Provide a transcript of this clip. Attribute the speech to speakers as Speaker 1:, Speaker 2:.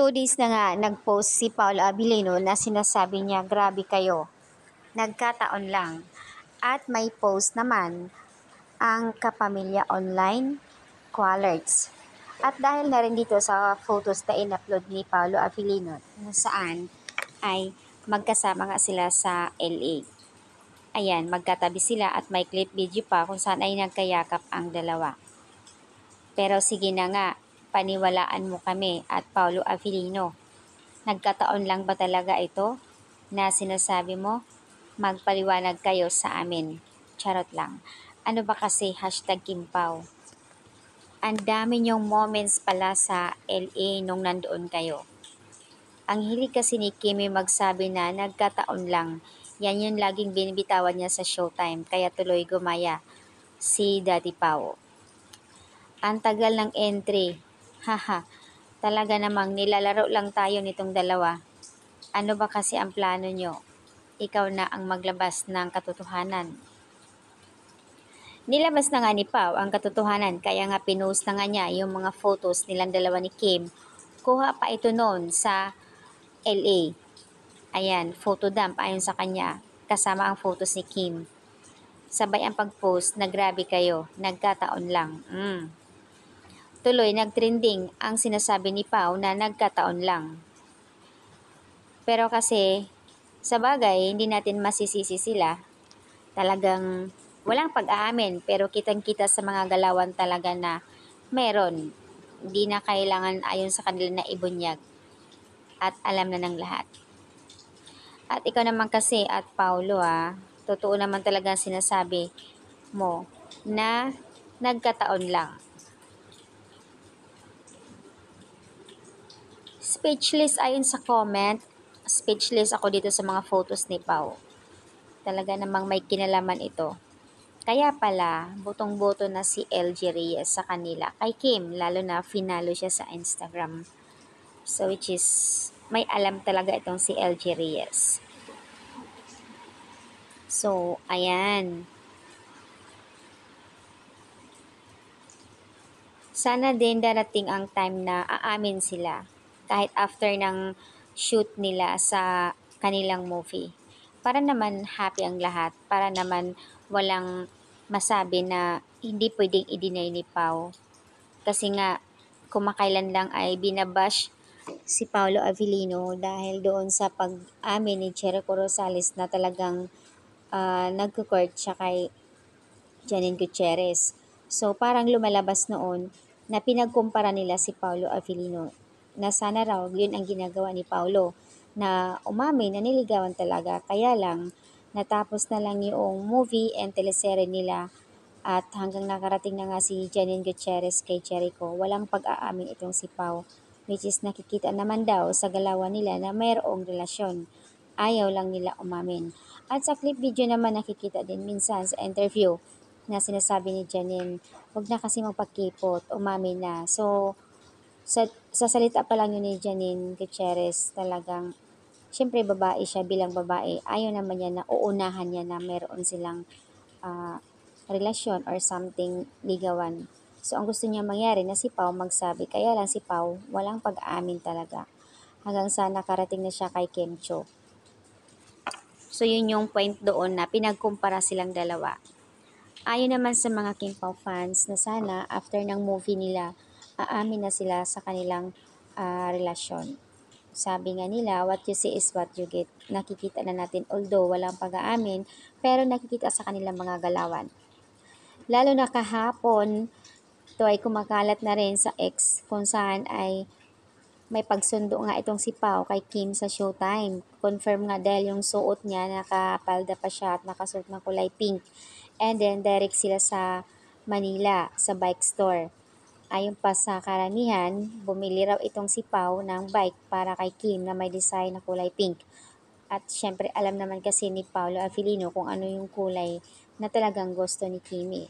Speaker 1: two days na nga nag-post si Paolo Abilino na sinasabi niya, grabe kayo, nagkataon lang. At may post naman ang Kapamilya Online Qualerts. At dahil na rin dito sa photos na in-upload ni Paolo Abilino, na saan ay magkasama nga sila sa LA. Ayan, magkatabi sila at may clip video pa kung saan ay nagkayakap ang dalawa. Pero sige na nga, Paniwalaan mo kami at Paulo Avilino. Nagkataon lang ba talaga ito na sinasabi mo? Magpaliwanag kayo sa amin. Charot lang. Ano ba kasi hashtag Kimpaw? Ang dami niyong moments pala sa LA nung nandoon kayo. Ang hilig kasi ni Kimi magsabi na nagkataon lang. Yan yung laging binibitawan niya sa showtime, kaya tuloy gumaya si Daddy Pao. Ang tagal ng entry, Haha, talaga namang nilalaro lang tayo nitong dalawa. Ano ba kasi ang plano nyo? Ikaw na ang maglabas ng katotohanan. Nilabas na nga ni Pau ang katotohanan kaya nga pinost na nga niya yung mga photos nilang dalawa ni Kim. Kuha pa ito noon sa LA. Ayan, photo dump ayon sa kanya kasama ang photos ni Kim. Sabay ang pag-post na grabe kayo, nagkataon lang. Mm. Tuloy nagtrending ang sinasabi ni Pau na nagkataon lang. Pero kasi, sa bagay, hindi natin masisisi sila. Talagang walang pag-aamin pero kitang-kita sa mga galawan talaga na meron. Hindi na kailangan ayon sa kanila na ibunyag at alam na ng lahat. At ikaw naman kasi at Paulo ha, totoo naman talaga sinasabi mo na nagkataon lang. Speechless ayon sa comment. Speechless ako dito sa mga photos ni Pau. Talaga namang may kinalaman ito. Kaya pala, butong buto na si LG Reyes sa kanila. Kay Kim, lalo na finalo siya sa Instagram. So which is, may alam talaga itong si LG Reyes. So, ayan. Sana din darating ang time na aamin sila kahit after ng shoot nila sa kanilang movie. Para naman happy ang lahat, para naman walang masabi na hindi pwedeng i-deny ni Pau. Kasi nga, kumakailan lang ay binabash si Paolo Avellino dahil doon sa pag-amin ni Jericho Rosales na talagang uh, ah, nagkukort siya kay Janine Gutierrez. So parang lumalabas noon na pinagkumpara nila si Paolo Avellino na sana raw yun ang ginagawa ni Paulo na umamin na niligawan talaga kaya lang natapos na lang yung movie and teleserye nila at hanggang nakarating na nga si Janine Gutierrez kay Jericho walang pag-aamin itong si Pau which is nakikita naman daw sa galawan nila na mayroong relasyon ayaw lang nila umamin at sa clip video naman nakikita din minsan sa interview na sinasabi ni Janine, wag na kasi magpakipot, umamin na. So, sa, sa salita pa lang yun ni Janine Gutierrez talagang syempre babae siya bilang babae ayaw naman niya na uunahan niya na meron silang uh, relasyon or something ligawan so ang gusto niya mangyari na si Pau magsabi kaya lang si Pau walang pag-amin talaga hanggang sa nakarating na siya kay Kim Cho so yun yung point doon na pinagkumpara silang dalawa ayon naman sa mga Kim Pao fans na sana after ng movie nila aamin na sila sa kanilang uh, relasyon. Sabi nga nila, what you see is what you get. Nakikita na natin, although walang pag-aamin, pero nakikita sa kanilang mga galawan. Lalo na kahapon, ito ay kumakalat na rin sa ex kung saan ay may pagsundo nga itong si Pao kay Kim sa showtime. Confirm nga dahil yung suot niya nakapalda pa siya at nakasuot ng kulay pink. And then direct sila sa Manila sa bike store. Ayon pa sa karamihan, bumili raw itong si Pau ng bike para kay Kim na may design na kulay pink. At syempre alam naman kasi ni Paolo Avellino kung ano yung kulay na talagang gusto ni Kimi.